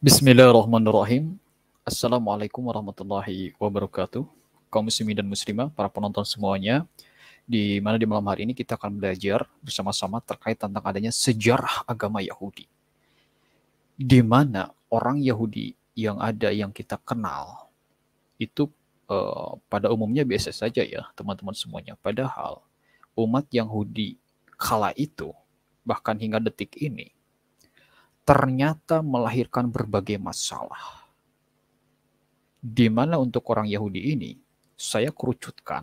Bismillahirrahmanirrahim. Assalamualaikum warahmatullahi wabarakatuh. Kaum muslimin dan muslimah, para penonton semuanya, di mana di malam hari ini kita akan belajar bersama-sama terkait tentang adanya sejarah agama Yahudi. Di mana orang Yahudi yang ada yang kita kenal itu uh, pada umumnya biasa saja ya, teman-teman semuanya. Padahal umat Yahudi kala itu bahkan hingga detik ini ternyata melahirkan berbagai masalah. Di mana untuk orang Yahudi ini saya kerucutkan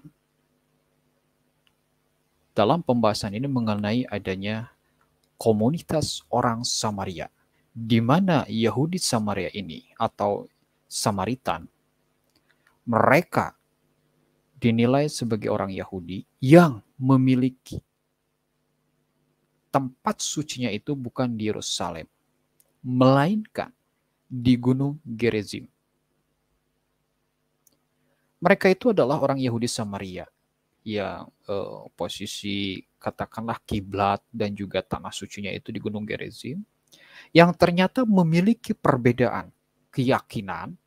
dalam pembahasan ini mengenai adanya komunitas orang Samaria di mana Yahudi Samaria ini atau Samaritan mereka dinilai sebagai orang Yahudi yang memiliki tempat sucinya itu bukan di Yerusalem melainkan di Gunung Gerizim. Mereka itu adalah orang Yahudi Samaria yang eh, posisi katakanlah kiblat dan juga tanah sucinya itu di Gunung Gerizim yang ternyata memiliki perbedaan keyakinan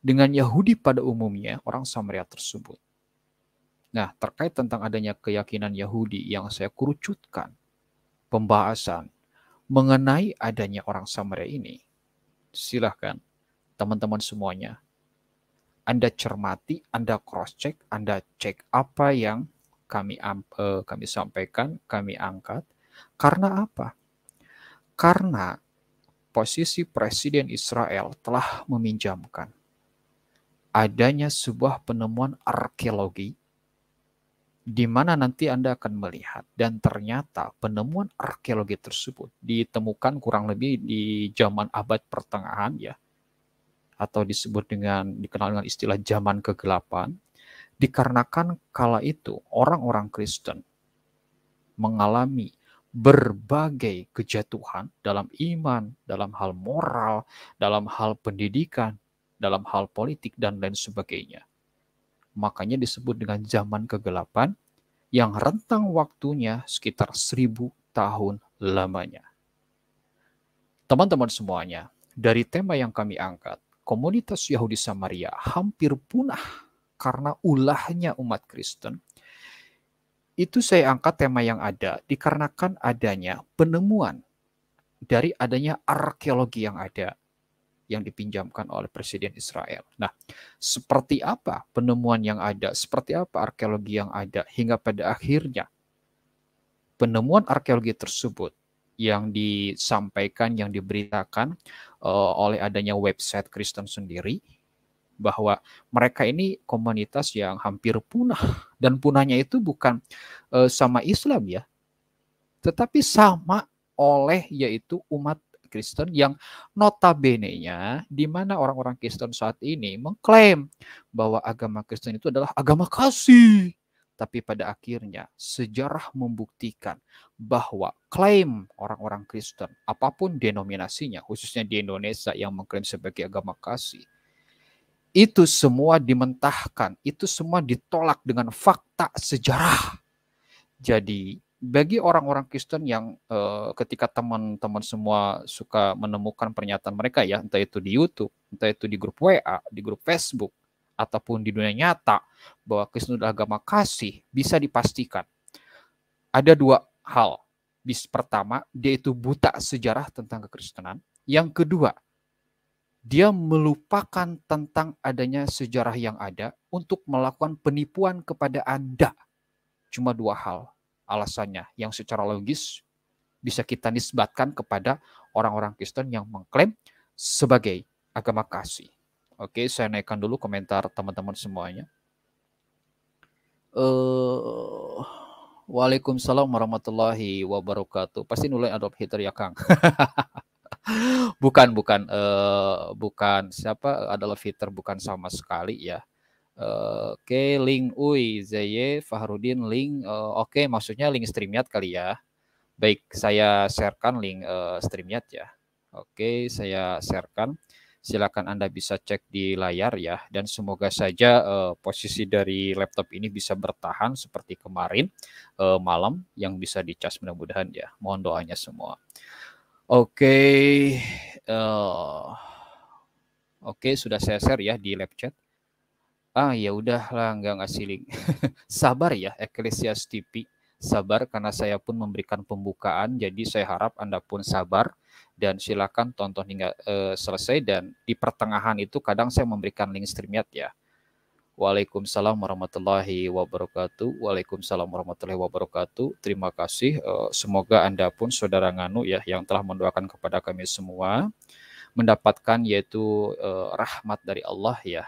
dengan Yahudi pada umumnya orang Samaria tersebut. Nah, terkait tentang adanya keyakinan Yahudi yang saya kerucutkan pembahasan mengenai adanya orang Samaria ini, silahkan teman-teman semuanya. Anda cermati, Anda cross-check, Anda cek apa yang kami uh, kami sampaikan, kami angkat. Karena apa? Karena posisi Presiden Israel telah meminjamkan adanya sebuah penemuan arkeologi di mana nanti Anda akan melihat dan ternyata penemuan arkeologi tersebut ditemukan kurang lebih di zaman abad pertengahan ya atau disebut dengan dikenal dengan istilah zaman kegelapan dikarenakan kala itu orang-orang Kristen mengalami berbagai kejatuhan dalam iman, dalam hal moral, dalam hal pendidikan, dalam hal politik dan lain sebagainya Makanya disebut dengan zaman kegelapan yang rentang waktunya sekitar seribu tahun lamanya. Teman-teman semuanya, dari tema yang kami angkat, komunitas Yahudi Samaria hampir punah karena ulahnya umat Kristen. Itu saya angkat tema yang ada dikarenakan adanya penemuan dari adanya arkeologi yang ada yang dipinjamkan oleh Presiden Israel. Nah, seperti apa penemuan yang ada, seperti apa arkeologi yang ada, hingga pada akhirnya penemuan arkeologi tersebut yang disampaikan, yang diberitakan uh, oleh adanya website Kristen sendiri, bahwa mereka ini komunitas yang hampir punah dan punahnya itu bukan uh, sama Islam ya, tetapi sama oleh yaitu umat Kristen yang notabene-nya di mana orang-orang Kristen saat ini mengklaim bahwa agama Kristen itu adalah agama kasih. Tapi pada akhirnya sejarah membuktikan bahwa klaim orang-orang Kristen apapun denominasinya khususnya di Indonesia yang mengklaim sebagai agama kasih itu semua dimentahkan, itu semua ditolak dengan fakta sejarah. Jadi bagi orang-orang Kristen yang uh, ketika teman-teman semua suka menemukan pernyataan mereka ya, entah itu di YouTube, entah itu di grup WA, di grup Facebook, ataupun di dunia nyata bahwa Kristen adalah agama kasih bisa dipastikan. Ada dua hal. Bis pertama, dia itu buta sejarah tentang kekristenan. Yang kedua, dia melupakan tentang adanya sejarah yang ada untuk melakukan penipuan kepada Anda. Cuma dua hal alasannya yang secara logis bisa kita nisbatkan kepada orang-orang Kristen yang mengklaim sebagai agama kasih. Oke, saya naikkan dulu komentar teman-teman semuanya. Uh, Waalaikumsalam warahmatullahi wabarakatuh. Pasti nulai adop hater ya Kang. bukan bukan uh, bukan siapa adalah hater bukan sama sekali ya oke, okay, link Ui, ZY Fahrudin, link. Eh, oke, okay, maksudnya link StreamYard kali ya. Baik, saya sharekan link uh, eh, StreamYard ya. Oke, okay, saya sharekan. Silakan Anda bisa cek di layar ya. Dan semoga saja eh, posisi dari laptop ini bisa bertahan seperti kemarin malam yang bisa dicas mudah-mudahan ya. Mohon doanya semua. Oke, okay, uh, oke okay, sudah saya share ya di live chat ah ya udahlah nggak ngasih link. sabar ya Ecclesias TV, sabar karena saya pun memberikan pembukaan, jadi saya harap Anda pun sabar dan silakan tonton hingga uh, selesai dan di pertengahan itu kadang saya memberikan link StreamYard ya. Waalaikumsalam warahmatullahi wabarakatuh. Waalaikumsalam warahmatullahi wabarakatuh. Terima kasih. Eh, semoga Anda pun saudara Nganu ya yang telah mendoakan kepada kami semua mendapatkan yaitu eh, rahmat dari Allah ya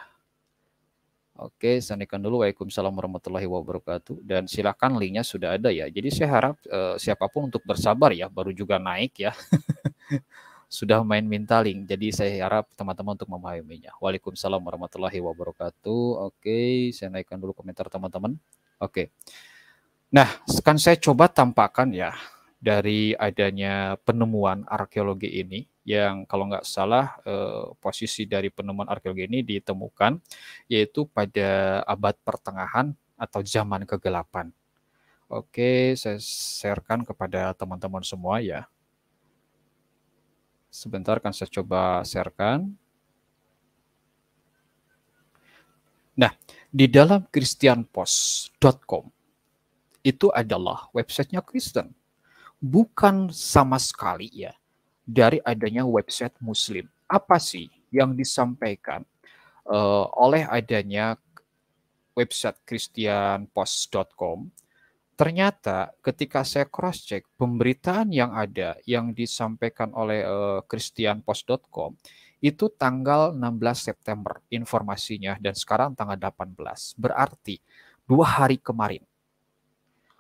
Oke, saya naikkan dulu. Waalaikumsalam warahmatullahi wabarakatuh. Dan silakan linknya sudah ada ya. Jadi saya harap e, siapapun untuk bersabar ya, baru juga naik ya. sudah main minta link. Jadi saya harap teman-teman untuk memahaminya. Waalaikumsalam warahmatullahi wabarakatuh. Oke, saya naikkan dulu komentar teman-teman. Oke. Nah, sekarang saya coba tampakkan ya dari adanya penemuan arkeologi ini yang kalau nggak salah eh, posisi dari penemuan arkeologi ini ditemukan yaitu pada abad pertengahan atau zaman kegelapan. Oke, saya sharekan kepada teman-teman semua ya. Sebentar kan saya coba sharekan. Nah, di dalam christianpost.com itu adalah websitenya Kristen bukan sama sekali ya dari adanya website muslim. Apa sih yang disampaikan uh, oleh adanya website christianpost.com? Ternyata ketika saya cross check pemberitaan yang ada yang disampaikan oleh uh, eh, christianpost.com itu tanggal 16 September informasinya dan sekarang tanggal 18. Berarti dua hari kemarin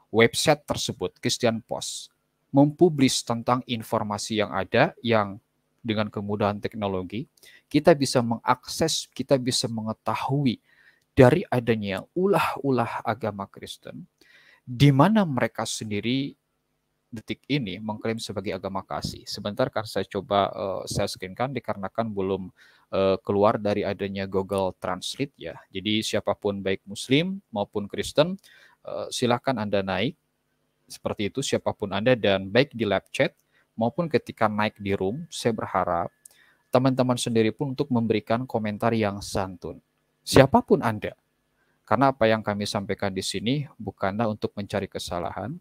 website tersebut Christian Post mempublis tentang informasi yang ada yang dengan kemudahan teknologi, kita bisa mengakses, kita bisa mengetahui dari adanya ulah-ulah agama Kristen, di mana mereka sendiri detik ini mengklaim sebagai agama kasih. Sebentar kan saya coba uh, saya screenkan dikarenakan belum uh, keluar dari adanya Google Translate ya. Jadi siapapun baik Muslim maupun Kristen uh, eh, silahkan anda naik seperti itu siapapun Anda dan baik di live chat maupun ketika naik di room, saya berharap teman-teman sendiri pun untuk memberikan komentar yang santun. Siapapun Anda. Karena apa yang kami sampaikan di sini bukanlah untuk mencari kesalahan,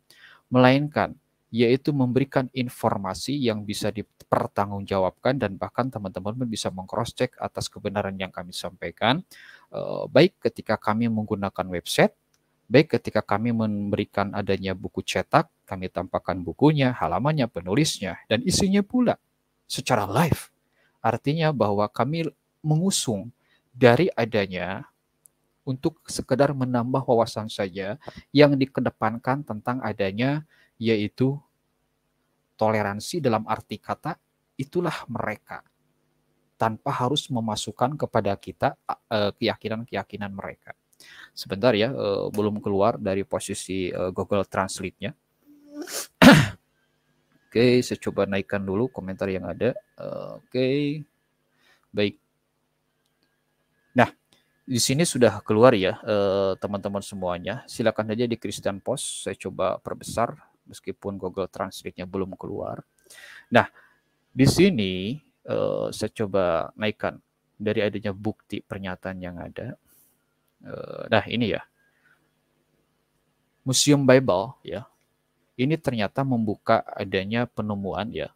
melainkan yaitu memberikan informasi yang bisa dipertanggungjawabkan dan bahkan teman-teman bisa mengcrosscheck check atas kebenaran yang kami sampaikan, eh, baik ketika kami menggunakan website Baik ketika kami memberikan adanya buku cetak, kami tampakkan bukunya, halamannya, penulisnya, dan isinya pula secara live. Artinya bahwa kami mengusung dari adanya untuk sekedar menambah wawasan saja yang dikedepankan tentang adanya yaitu toleransi dalam arti kata itulah mereka tanpa harus memasukkan kepada kita eh, keyakinan-keyakinan mereka. Sebentar ya, uh, belum keluar dari posisi uh, Google Translate-nya. Oke, okay, saya coba naikkan dulu komentar yang ada. Eh, oke, okay. baik. Nah, di sini sudah keluar ya teman-teman eh, semuanya. Silakan aja di Christian Post. Saya coba perbesar meskipun Google Translate-nya belum keluar. Nah, di sini eh, saya coba naikkan dari adanya bukti pernyataan yang ada nah ini ya. Museum Bible ya. Ini ternyata membuka adanya penemuan ya.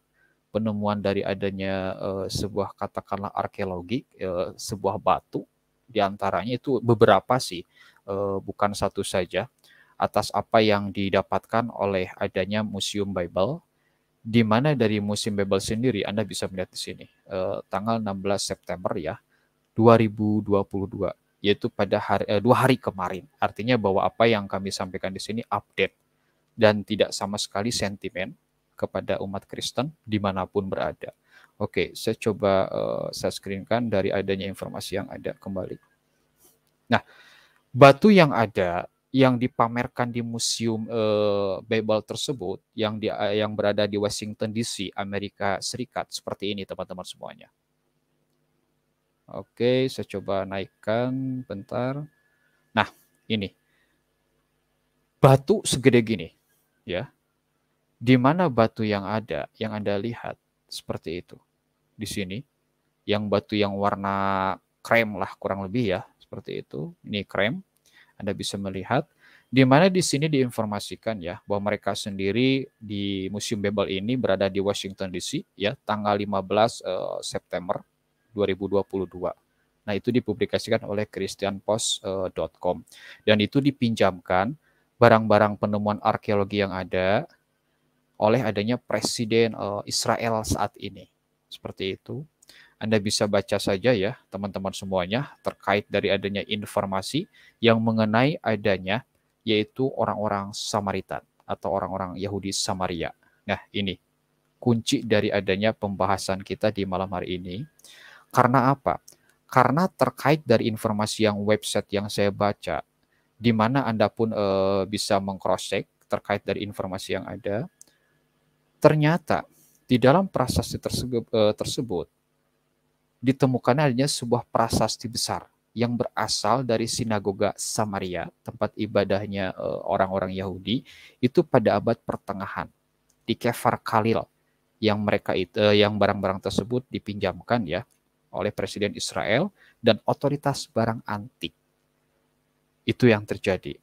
Penemuan dari adanya uh, sebuah katakanlah arkeologi uh, sebuah batu di antaranya itu beberapa sih uh, bukan satu saja atas apa yang didapatkan oleh adanya Museum Bible di mana dari Museum Bible sendiri Anda bisa melihat di sini eh, tanggal 16 September ya 2022 yaitu pada hari, eh, dua hari kemarin. Artinya bahwa apa yang kami sampaikan di sini update dan tidak sama sekali sentimen kepada umat Kristen dimanapun berada. Oke, saya coba uh, saya screenkan dari adanya informasi yang ada kembali. Nah, batu yang ada yang dipamerkan di museum uh, Bible tersebut yang di, eh, yang berada di Washington DC, Amerika Serikat seperti ini teman-teman semuanya. Oke, saya coba naikkan bentar. Nah, ini. Batu segede gini, ya. Di mana batu yang ada yang Anda lihat seperti itu. Di sini yang batu yang warna krem lah kurang lebih ya, seperti itu. Ini krem. Anda bisa melihat di mana di sini diinformasikan ya bahwa mereka sendiri di Museum Bebel ini berada di Washington DC ya tanggal 15 uh, eh, September 2022. Nah, itu dipublikasikan oleh christianpost.com eh, dan itu dipinjamkan barang-barang penemuan arkeologi yang ada oleh adanya presiden eh, Israel saat ini. Seperti itu. Anda bisa baca saja ya, teman-teman semuanya, terkait dari adanya informasi yang mengenai adanya yaitu orang-orang Samaritan atau orang-orang Yahudi Samaria. Nah, ini kunci dari adanya pembahasan kita di malam hari ini. Karena apa? Karena terkait dari informasi yang website yang saya baca, di mana Anda pun e, bisa mengcrosscheck check terkait dari informasi yang ada. Ternyata di dalam prasasti tersebut, e, eh, tersebut ditemukan adanya sebuah prasasti besar yang berasal dari sinagoga Samaria, tempat ibadahnya eh, orang-orang Yahudi, itu pada abad pertengahan di Kefar Khalil yang mereka itu yang barang-barang tersebut dipinjamkan ya oleh Presiden Israel dan otoritas barang antik. Itu yang terjadi.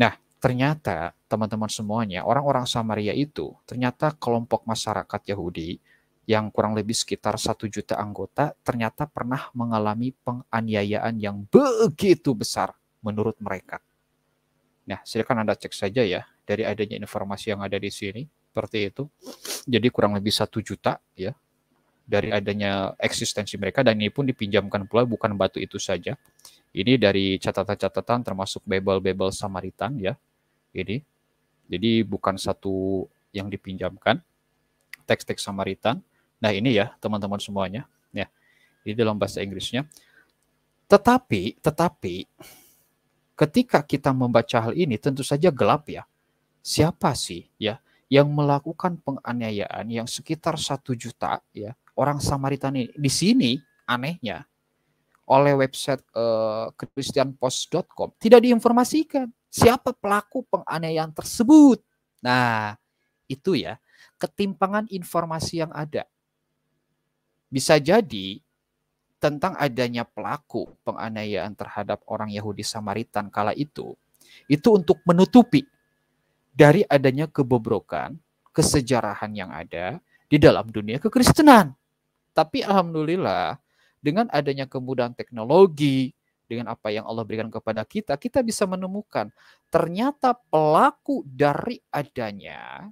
Nah, ternyata teman-teman semuanya, orang-orang Samaria itu ternyata kelompok masyarakat Yahudi yang kurang lebih sekitar satu juta anggota ternyata pernah mengalami penganiayaan yang begitu besar menurut mereka. Nah, silakan Anda cek saja ya dari adanya informasi yang ada di sini seperti itu. Jadi kurang lebih satu juta ya dari adanya eksistensi mereka dan ini pun dipinjamkan pula bukan batu itu saja. Ini dari catatan-catatan termasuk bebel-bebel Samaritan ya. Ini. Jadi bukan satu yang dipinjamkan teks-teks Samaritan. Nah, ini ya teman-teman semuanya. Ya. Ini dalam bahasa Inggrisnya. Tetapi, tetapi ketika kita membaca hal ini tentu saja gelap ya. Siapa sih ya yang melakukan penganiayaan yang sekitar satu juta ya orang Samaritan ini Di sini anehnya oleh website uh, eh, christianpost.com tidak diinformasikan siapa pelaku penganiayaan tersebut. Nah, itu ya ketimpangan informasi yang ada. Bisa jadi tentang adanya pelaku penganiayaan terhadap orang Yahudi Samaritan kala itu, itu untuk menutupi dari adanya kebobrokan, kesejarahan yang ada di dalam dunia kekristenan. Tapi alhamdulillah dengan adanya kemudahan teknologi, dengan apa yang Allah berikan kepada kita, kita bisa menemukan ternyata pelaku dari adanya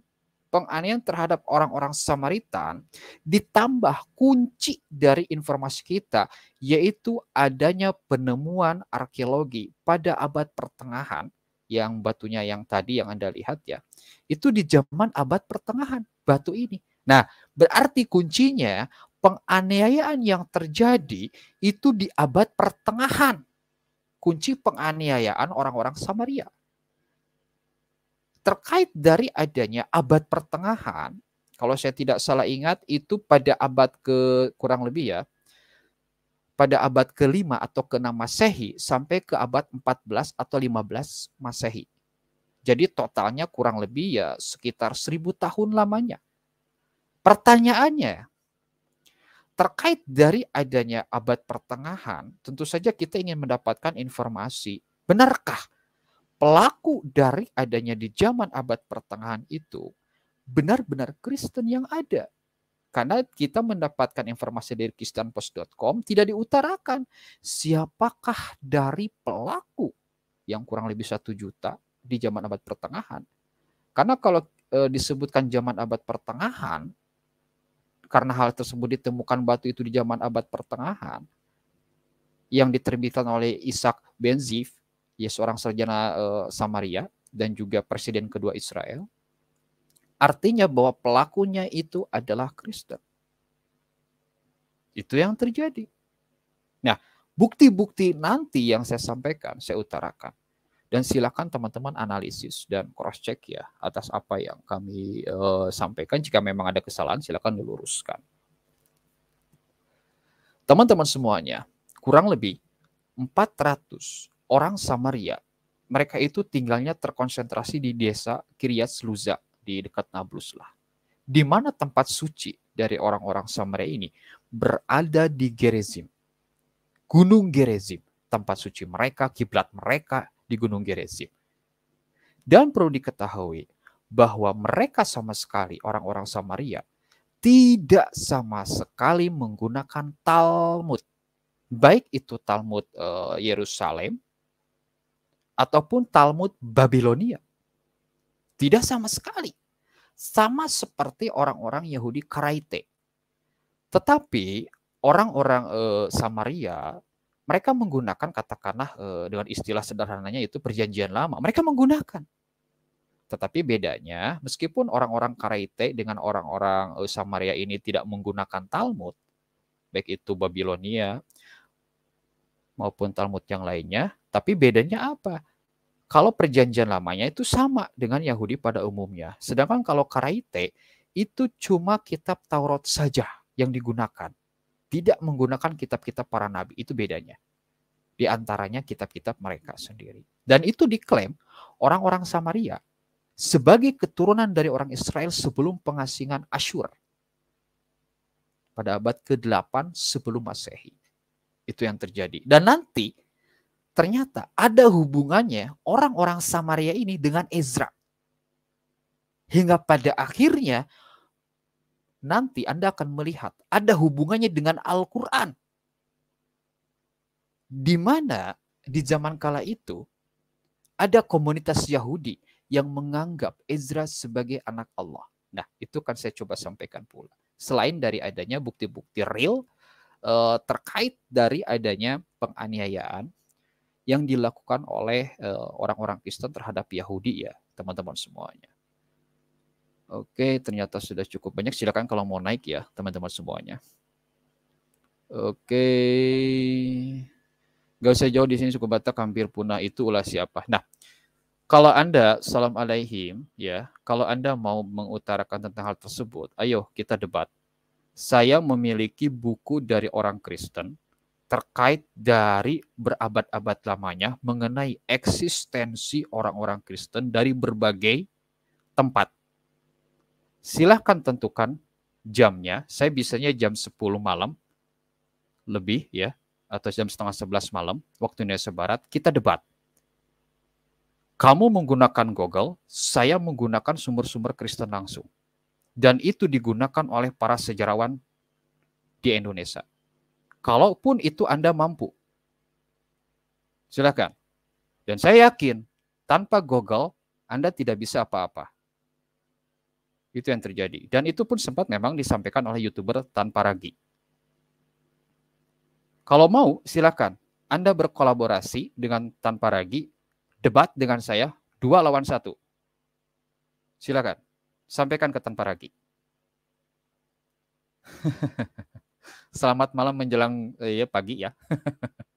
penganiayaan terhadap orang-orang Samaritan ditambah kunci dari informasi kita yaitu adanya penemuan arkeologi pada abad pertengahan yang batunya yang tadi yang Anda lihat ya. Itu di zaman abad pertengahan batu ini. Nah, berarti kuncinya penganiayaan yang terjadi itu di abad pertengahan. Kunci penganiayaan orang-orang Samaria. Terkait dari adanya abad pertengahan, kalau saya tidak salah ingat itu pada abad ke kurang lebih ya, pada abad ke-5 atau ke-6 Masehi sampai ke abad 14 atau 15 Masehi. Jadi totalnya kurang lebih ya sekitar 1000 tahun lamanya. Pertanyaannya, terkait dari adanya abad pertengahan, tentu saja kita ingin mendapatkan informasi, benarkah pelaku dari adanya di zaman abad pertengahan itu benar-benar Kristen yang ada? Karena kita mendapatkan informasi dari Kristenpost.com tidak diutarakan siapakah dari pelaku yang kurang lebih satu juta di zaman abad pertengahan. Karena kalau eh, disebutkan zaman abad pertengahan, karena hal tersebut ditemukan batu itu di zaman abad pertengahan yang diterbitkan oleh Isaac Ben Ziv, ya seorang sarjana uh, Samaria dan juga presiden kedua Israel. Artinya bahwa pelakunya itu adalah Kristen. Itu yang terjadi. Nah, bukti-bukti nanti yang saya sampaikan, saya utarakan dan silakan teman-teman analisis dan cross-check ya atas apa yang kami uh, sampaikan. Jika memang ada kesalahan silakan diluruskan. Teman-teman semuanya, kurang lebih 400 orang Samaria. Mereka itu tinggalnya terkonsentrasi di desa Kiryat Sluza di dekat Nablus lah. Di mana tempat suci dari orang-orang Samaria ini berada di Gerizim. Gunung Gerizim, tempat suci mereka, kiblat mereka, di Gunung Gerizim. Dan perlu diketahui bahwa mereka sama sekali orang-orang Samaria tidak sama sekali menggunakan Talmud. Baik itu Talmud uh, Yerusalem ataupun Talmud Babilonia. Tidak sama sekali. Sama seperti orang-orang Yahudi Karaite. Tetapi orang-orang uh, Samaria mereka menggunakan katakanlah eh, dengan istilah sederhananya itu perjanjian lama. Mereka menggunakan. Tetapi bedanya, meskipun orang-orang Karaite dengan orang-orang eh, Samaria ini tidak menggunakan Talmud, baik itu Babilonia maupun Talmud yang lainnya, tapi bedanya apa? Kalau perjanjian lamanya itu sama dengan Yahudi pada umumnya. Sedangkan kalau Karaite itu cuma kitab Taurat saja yang digunakan tidak menggunakan kitab-kitab para nabi. Itu bedanya. Di antaranya kitab-kitab mereka sendiri. Dan itu diklaim orang-orang Samaria sebagai keturunan dari orang Israel sebelum pengasingan Asyur pada abad ke-8 sebelum Masehi. Itu yang terjadi. Dan nanti ternyata ada hubungannya orang-orang Samaria ini dengan Ezra. Hingga pada akhirnya nanti Anda akan melihat ada hubungannya dengan Al-Quran. Di mana di zaman kala itu ada komunitas Yahudi yang menganggap Ezra sebagai anak Allah. Nah, itu kan saya coba sampaikan pula. Selain dari adanya bukti-bukti real eh, terkait dari adanya penganiayaan yang dilakukan oleh eh, orang-orang Kristen terhadap Yahudi ya, teman-teman semuanya. Oke, ternyata sudah cukup banyak. Silakan kalau mau naik ya, teman-teman semuanya. Oke. Gak usah jauh di sini suku Batak hampir punah itu ulah siapa. Nah, kalau Anda salam alaihim ya, kalau Anda mau mengutarakan tentang hal tersebut, ayo kita debat. Saya memiliki buku dari orang Kristen terkait dari berabad-abad lamanya mengenai eksistensi orang-orang Kristen dari berbagai tempat silahkan tentukan jamnya. Saya bisanya jam 10 malam lebih ya, atau jam setengah 11 malam waktu Indonesia Barat, kita debat. Kamu menggunakan Google, saya menggunakan sumber-sumber Kristen langsung. Dan itu digunakan oleh para sejarawan di Indonesia. Kalaupun itu Anda mampu. Silakan. Dan saya yakin tanpa Google Anda tidak bisa apa-apa. Itu yang terjadi. Dan itu pun sempat memang disampaikan oleh YouTuber tanpa ragi Kalau mau, silakan. Anda berkolaborasi dengan tanpa ragi debat dengan saya, dua lawan satu. Silakan. Sampaikan ke tanpa ragi Selamat malam menjelang eh, ya, pagi ya.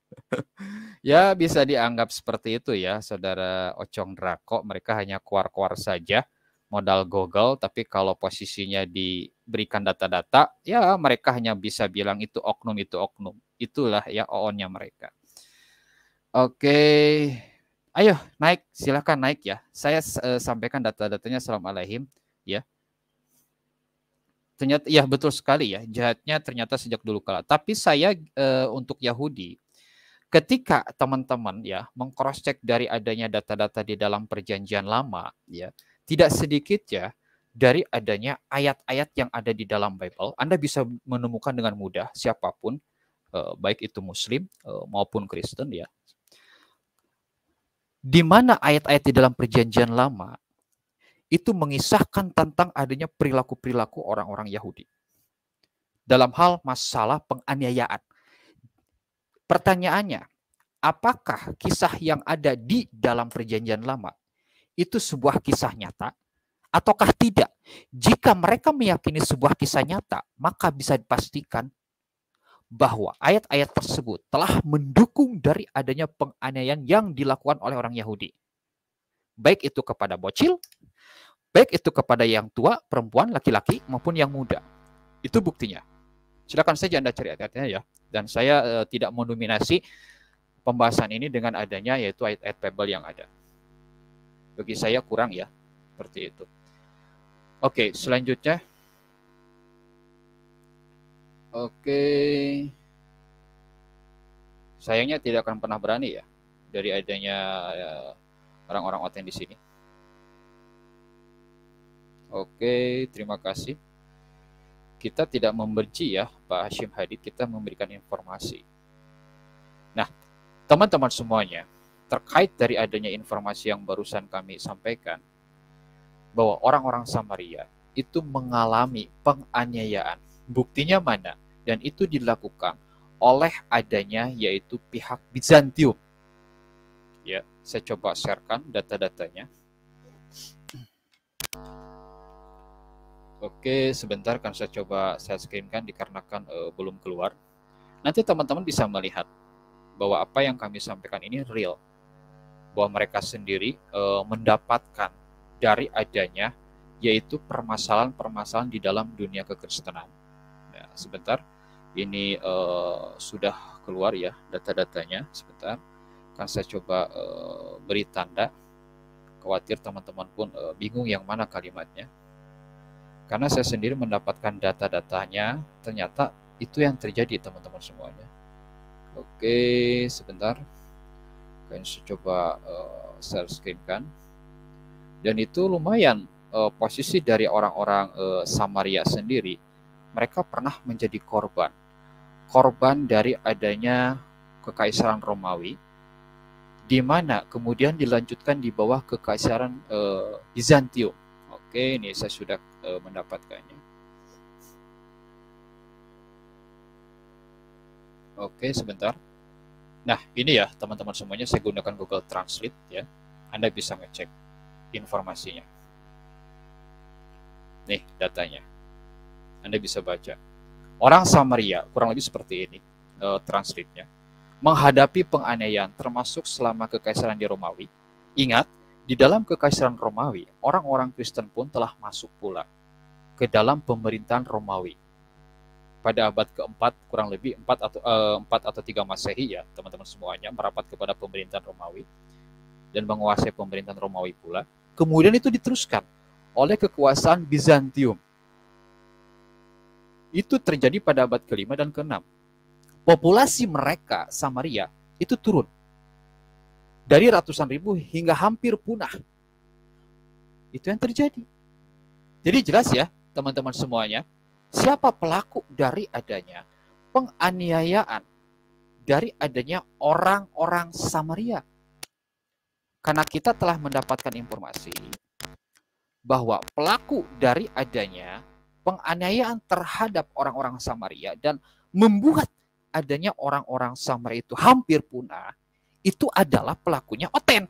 ya bisa dianggap seperti itu ya, saudara Ocong Drako. Mereka hanya kuar-kuar saja modal Google, tapi kalau posisinya diberikan data-data, ya mereka hanya bisa bilang itu oknum, itu oknum. Itulah ya on nya mereka. Oke, ayo naik, silahkan naik ya. Saya uh, sampaikan data-datanya assalamualaikum ya. Ternyata ya betul sekali ya, jahatnya ternyata sejak dulu kala. Tapi saya uh, untuk Yahudi ketika teman-teman ya mengcross check dari adanya data-data di dalam perjanjian lama ya tidak sedikit ya dari adanya ayat-ayat yang ada di dalam Bible, Anda bisa menemukan dengan mudah siapapun, eh, baik itu Muslim eh, maupun Kristen ya. Di mana ayat-ayat di dalam Perjanjian Lama itu mengisahkan tentang adanya perilaku-perilaku orang-orang Yahudi dalam hal masalah penganiayaan. Pertanyaannya, apakah kisah yang ada di dalam Perjanjian Lama itu sebuah kisah nyata ataukah tidak? Jika mereka meyakini sebuah kisah nyata, maka bisa dipastikan bahwa ayat-ayat tersebut telah mendukung dari adanya penganiayaan yang dilakukan oleh orang Yahudi. Baik itu kepada bocil, baik itu kepada yang tua, perempuan, laki-laki, maupun yang muda. Itu buktinya. Silakan saja Anda cari ayat-ayatnya ya. Dan saya eh, tidak mendominasi pembahasan ini dengan adanya yaitu ayat-ayat Bible yang ada. Bagi saya kurang ya, seperti itu. Oke, selanjutnya. Oke. Sayangnya tidak akan pernah berani ya dari adanya eh, orang-orang ya, otentik di sini. Oke, terima kasih. Kita tidak membenci ya Pak Hashim Hadid, kita memberikan informasi. Nah, teman-teman semuanya, terkait dari adanya informasi yang barusan kami sampaikan bahwa orang-orang Samaria itu mengalami penganiayaan. Buktinya mana? Dan itu dilakukan oleh adanya yaitu pihak Bizantium. Ya, saya coba sharekan data-datanya. Oke, sebentar kan saya coba saya screenkan dikarenakan uh, belum keluar. Nanti teman-teman bisa melihat bahwa apa yang kami sampaikan ini real bahwa mereka sendiri e, mendapatkan dari adanya yaitu permasalahan-permasalahan di dalam dunia kekristenan. Ya, sebentar, ini e, sudah keluar ya data-datanya. Sebentar, kan saya coba e, beri tanda. Khawatir teman-teman pun e, bingung yang mana kalimatnya. Karena saya sendiri mendapatkan data-datanya, ternyata itu yang terjadi teman-teman semuanya. Oke, sebentar kalian coba uh, eh, share screen kan dan itu lumayan uh, posisi dari orang-orang uh, Samaria sendiri mereka pernah menjadi korban korban dari adanya kekaisaran Romawi di mana kemudian dilanjutkan di bawah kekaisaran uh, Bizantium oke ini saya sudah uh, mendapatkannya oke sebentar Nah, ini ya teman-teman semuanya saya gunakan Google Translate ya. Anda bisa ngecek informasinya. Nih datanya. Anda bisa baca. Orang Samaria kurang lebih seperti ini uh, translate-nya. Menghadapi penganiayaan termasuk selama kekaisaran di Romawi. Ingat, di dalam kekaisaran Romawi, orang-orang Kristen pun telah masuk pula ke dalam pemerintahan Romawi pada abad keempat kurang lebih empat atau eh, empat atau tiga masehi ya teman-teman semuanya merapat kepada pemerintahan Romawi dan menguasai pemerintahan Romawi pula. Kemudian itu diteruskan oleh kekuasaan Bizantium. Itu terjadi pada abad kelima dan keenam. Populasi mereka Samaria itu turun dari ratusan ribu hingga hampir punah. Itu yang terjadi. Jadi jelas ya teman-teman semuanya Siapa pelaku dari adanya penganiayaan dari adanya orang-orang Samaria? Karena kita telah mendapatkan informasi bahwa pelaku dari adanya penganiayaan terhadap orang-orang Samaria dan membuat adanya orang-orang Samaria itu hampir punah, itu adalah pelakunya Oten.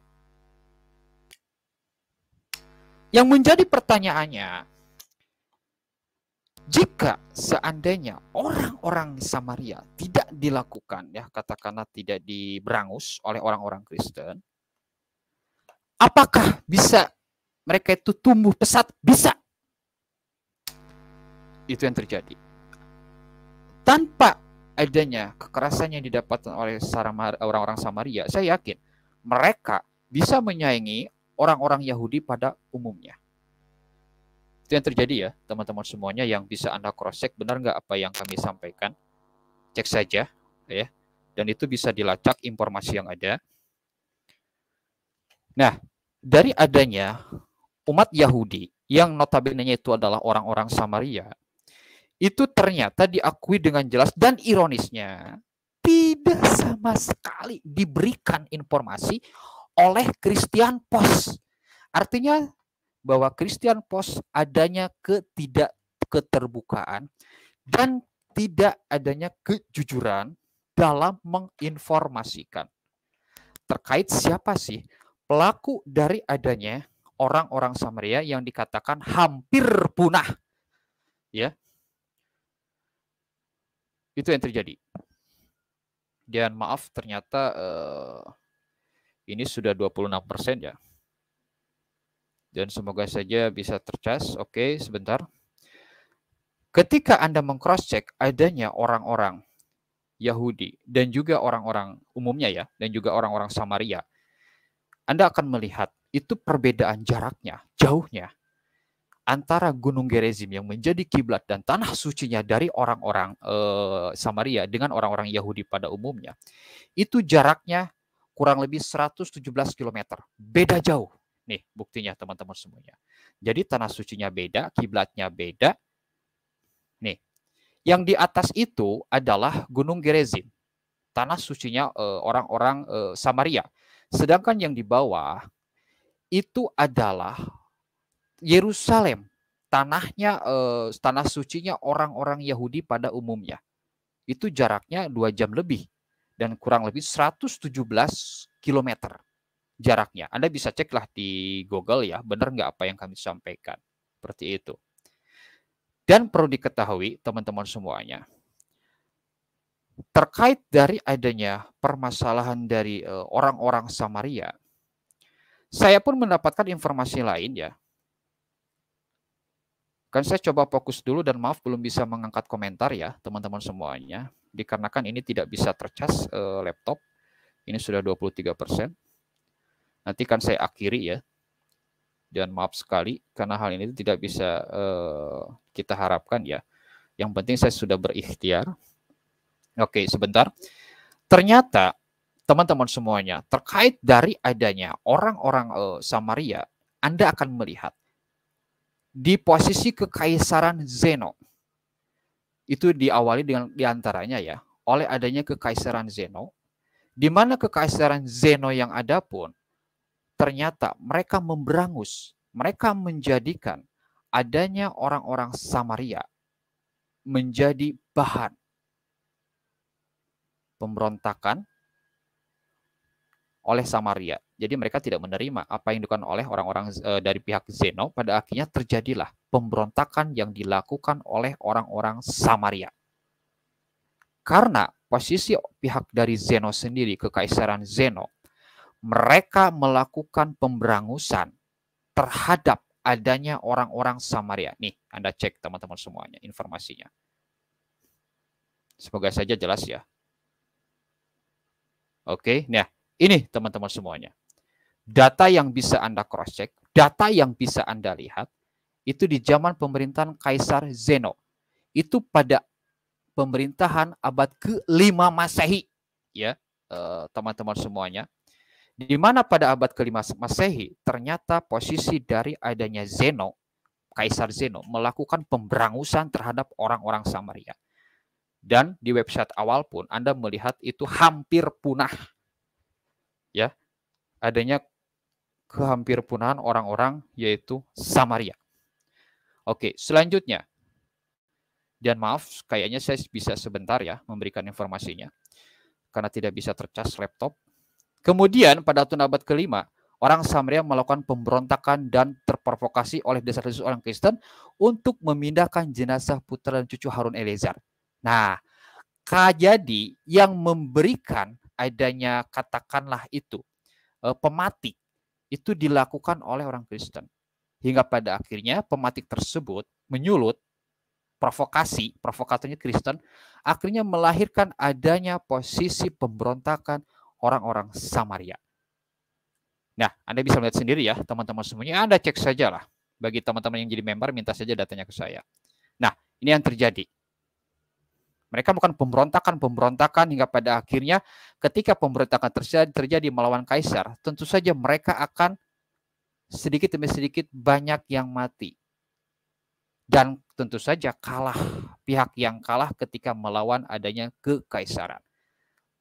Yang menjadi pertanyaannya, jika seandainya orang-orang Samaria tidak dilakukan ya katakanlah tidak diberangus oleh orang-orang Kristen apakah bisa mereka itu tumbuh pesat bisa itu yang terjadi tanpa adanya kekerasan yang didapatkan oleh orang-orang Samaria saya yakin mereka bisa menyaingi orang-orang Yahudi pada umumnya itu yang terjadi ya, teman-teman semuanya yang bisa Anda cross-check benar nggak apa yang kami sampaikan. Cek saja, ya. Dan itu bisa dilacak informasi yang ada. Nah, dari adanya umat Yahudi yang notabenenya itu adalah orang-orang Samaria, itu ternyata diakui dengan jelas dan ironisnya tidak sama sekali diberikan informasi oleh Christian Post. Artinya bahwa Christian Post adanya ketidak keterbukaan dan tidak adanya kejujuran dalam menginformasikan terkait siapa sih pelaku dari adanya orang-orang Samaria yang dikatakan hampir punah. Ya. Itu yang terjadi. Dan maaf ternyata uh, ini sudah 26% ya dan semoga saja bisa tercas. Oke, sebentar. Ketika Anda mengcross check adanya orang-orang Yahudi dan juga orang-orang umumnya ya dan juga orang-orang Samaria, Anda akan melihat itu perbedaan jaraknya, jauhnya antara Gunung Gerizim yang menjadi kiblat dan tanah sucinya dari orang-orang eh, Samaria dengan orang-orang Yahudi pada umumnya, itu jaraknya kurang lebih 117 km. Beda jauh. Nih buktinya teman-teman semuanya. Jadi tanah sucinya beda, kiblatnya beda. Nih, yang di atas itu adalah Gunung Gerizim, tanah sucinya eh, orang-orang e, e, Samaria. Sedangkan yang di bawah itu adalah Yerusalem, tanahnya e, tanah sucinya orang-orang Yahudi pada umumnya. Itu jaraknya dua jam lebih dan kurang lebih 117 kilometer jaraknya. Anda bisa ceklah di Google ya, benar nggak apa yang kami sampaikan. Seperti itu. Dan perlu diketahui teman-teman semuanya, terkait dari adanya permasalahan dari eh, orang-orang Samaria, saya pun mendapatkan informasi lain ya. Kan saya coba fokus dulu dan maaf belum bisa mengangkat komentar ya teman-teman semuanya. Dikarenakan ini tidak bisa tercas eh, laptop. Ini sudah 23 persen. Nanti kan saya akhiri ya. Dan maaf sekali karena hal ini tidak bisa uh, kita harapkan ya. Yang penting saya sudah berikhtiar. Oke, sebentar. Ternyata teman-teman semuanya terkait dari adanya orang-orang uh, Samaria, Anda akan melihat di posisi kekaisaran Zeno. Itu diawali dengan diantaranya ya oleh adanya kekaisaran Zeno, di mana kekaisaran Zeno yang ada pun Ternyata mereka memberangus, mereka menjadikan adanya orang-orang Samaria menjadi bahan pemberontakan oleh Samaria. Jadi mereka tidak menerima apa yang dilakukan oleh orang-orang eh, dari pihak Zeno. Pada akhirnya terjadilah pemberontakan yang dilakukan oleh orang-orang Samaria. Karena posisi pihak dari Zeno sendiri, kekaisaran Zeno, mereka melakukan pemberangusan terhadap adanya orang-orang Samaria. Nih, Anda cek teman-teman semuanya informasinya. Semoga saja jelas ya. Oke, nah ini teman-teman semuanya. Data yang bisa Anda cross-check, data yang bisa Anda lihat, itu di zaman pemerintahan Kaisar Zeno. Itu pada pemerintahan abad ke-5 Masehi. Ya, eh, teman-teman semuanya. Di mana pada abad ke-5 Masehi ternyata posisi dari adanya Zeno, Kaisar Zeno melakukan pemberangusan terhadap orang-orang Samaria. Dan di website awal pun Anda melihat itu hampir punah. Ya. Adanya kehampir punahan orang-orang yaitu Samaria. Oke, selanjutnya dan maaf, kayaknya saya bisa sebentar ya memberikan informasinya. Karena tidak bisa tercas laptop. Kemudian pada tahun abad kelima, orang Samaria melakukan pemberontakan dan terprovokasi oleh desa-desa orang Kristen untuk memindahkan jenazah putra dan cucu Harun Eliezer. Nah, kajadi yang memberikan adanya katakanlah itu eh, pematik itu dilakukan oleh orang Kristen. Hingga pada akhirnya pematik tersebut menyulut provokasi, provokatornya Kristen, akhirnya melahirkan adanya posisi pemberontakan, orang-orang Samaria. Nah, Anda bisa melihat sendiri ya, teman-teman semuanya. Ya, Anda cek saja lah. Bagi teman-teman yang jadi member, minta saja datanya ke saya. Nah, ini yang terjadi. Mereka bukan pemberontakan-pemberontakan hingga pada akhirnya ketika pemberontakan terjadi, terjadi melawan kaisar, tentu saja mereka akan sedikit demi sedikit banyak yang mati. Dan tentu saja kalah pihak yang kalah ketika melawan adanya kekaisaran.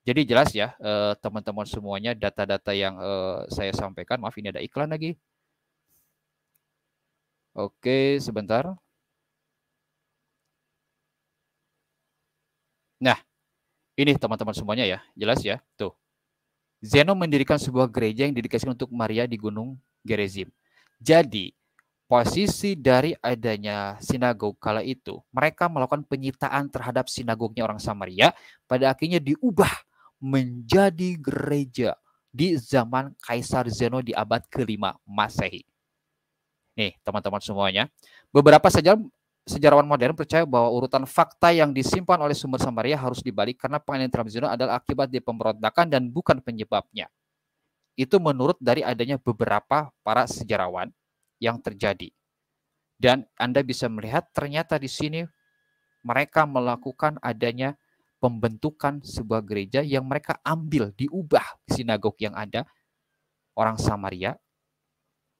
Jadi jelas ya eh, teman-teman semuanya data-data yang eh, saya sampaikan. Maaf ini ada iklan lagi. Oke sebentar. Nah ini teman-teman semuanya ya jelas ya tuh. Zeno mendirikan sebuah gereja yang didedikasikan untuk Maria di Gunung Gerizim. Jadi posisi dari adanya sinagog kala itu mereka melakukan penyitaan terhadap sinagognya orang Samaria pada akhirnya diubah menjadi gereja di zaman Kaisar Zeno di abad kelima Masehi. Nih, teman-teman semuanya, beberapa sejarah sejarawan modern percaya bahwa urutan fakta yang disimpan oleh sumber Samaria harus dibalik karena penganiayaan Trump Zeno adalah akibat di pemberontakan dan bukan penyebabnya. Itu menurut dari adanya beberapa para sejarawan yang terjadi. Dan Anda bisa melihat ternyata di sini mereka melakukan adanya pembentukan sebuah gereja yang mereka ambil, diubah sinagog yang ada orang Samaria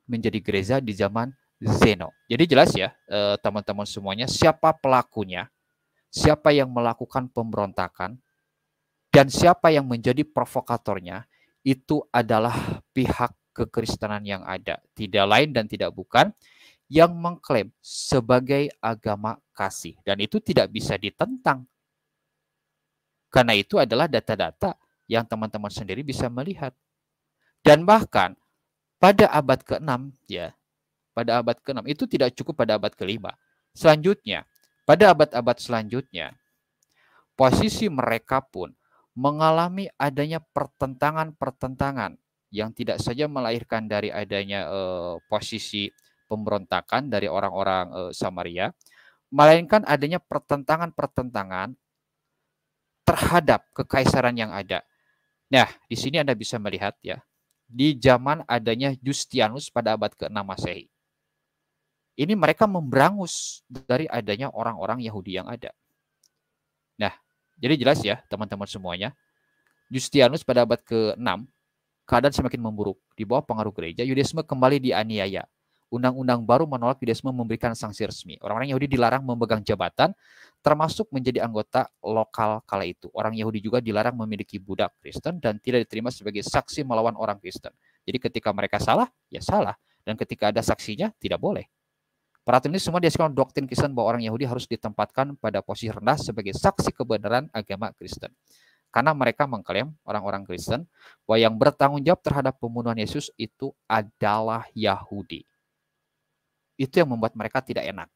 menjadi gereja di zaman Zeno. Jadi jelas ya eh, teman-teman semuanya siapa pelakunya, siapa yang melakukan pemberontakan dan siapa yang menjadi provokatornya itu adalah pihak kekristenan yang ada, tidak lain dan tidak bukan yang mengklaim sebagai agama kasih dan itu tidak bisa ditentang karena itu adalah data-data yang teman-teman sendiri bisa melihat. Dan bahkan pada abad ke-6 ya, pada abad ke-6 itu tidak cukup pada abad ke-5. Selanjutnya, pada abad-abad selanjutnya, posisi mereka pun mengalami adanya pertentangan-pertentangan yang tidak saja melahirkan dari adanya eh, posisi pemberontakan dari orang-orang eh, Samaria, melainkan adanya pertentangan-pertentangan terhadap kekaisaran yang ada. Nah, di sini Anda bisa melihat ya, di zaman adanya Justinus pada abad ke-6 Masehi. Ini mereka memberangus dari adanya orang-orang Yahudi yang ada. Nah, jadi jelas ya teman-teman semuanya, Justinus pada abad ke-6 keadaan semakin memburuk. Di bawah pengaruh gereja, Yudisme kembali dianiaya. Undang-undang baru menolak Yudaisme memberikan sanksi resmi. Orang-orang Yahudi dilarang memegang jabatan, termasuk menjadi anggota lokal kala itu. Orang Yahudi juga dilarang memiliki budak Kristen dan tidak diterima sebagai saksi melawan orang Kristen. Jadi ketika mereka salah, ya salah. Dan ketika ada saksinya, tidak boleh. Peraturan ini semua dihasilkan doktrin Kristen bahwa orang Yahudi harus ditempatkan pada posisi rendah sebagai saksi kebenaran agama Kristen. Karena mereka mengklaim orang-orang Kristen bahwa yang bertanggung jawab terhadap pembunuhan Yesus itu adalah Yahudi. Itu yang membuat mereka tidak enak.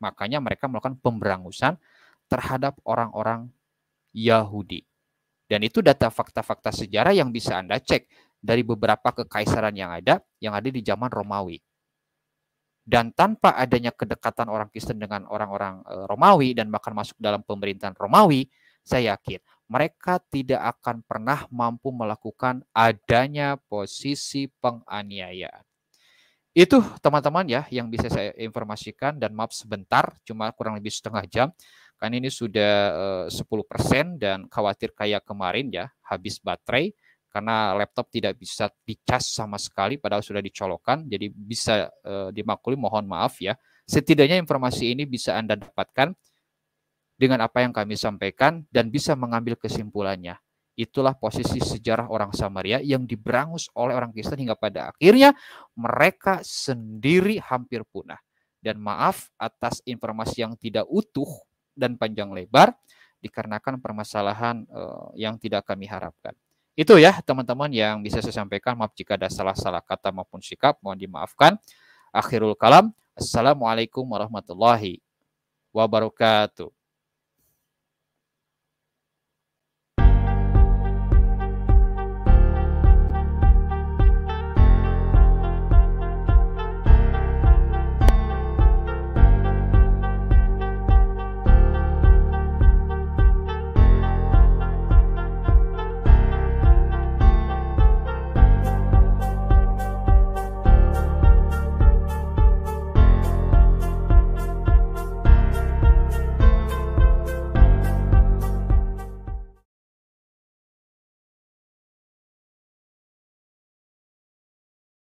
Makanya mereka melakukan pemberangusan terhadap orang-orang Yahudi. Dan itu data fakta-fakta sejarah yang bisa Anda cek dari beberapa kekaisaran yang ada, yang ada di zaman Romawi. Dan tanpa adanya kedekatan orang Kristen dengan orang-orang eh, Romawi dan bahkan masuk dalam pemerintahan Romawi, saya yakin mereka tidak akan pernah mampu melakukan adanya posisi penganiayaan. Itu teman-teman ya yang bisa saya informasikan dan maaf sebentar, cuma kurang lebih setengah jam. kan ini sudah 10% eh, dan khawatir kayak kemarin ya, habis baterai karena laptop tidak bisa dicas sama sekali padahal sudah dicolokkan jadi bisa eh, dimaklumi mohon maaf ya setidaknya informasi ini bisa Anda dapatkan dengan apa yang kami sampaikan dan bisa mengambil kesimpulannya Itulah posisi sejarah orang Samaria yang diberangus oleh orang Kristen hingga pada akhirnya mereka sendiri hampir punah. Dan maaf atas informasi yang tidak utuh dan panjang lebar dikarenakan permasalahan eh, yang tidak kami harapkan. Itu ya teman-teman yang bisa saya sampaikan. Maaf jika ada salah-salah kata maupun sikap, mohon dimaafkan. Akhirul kalam. Assalamualaikum warahmatullahi wabarakatuh.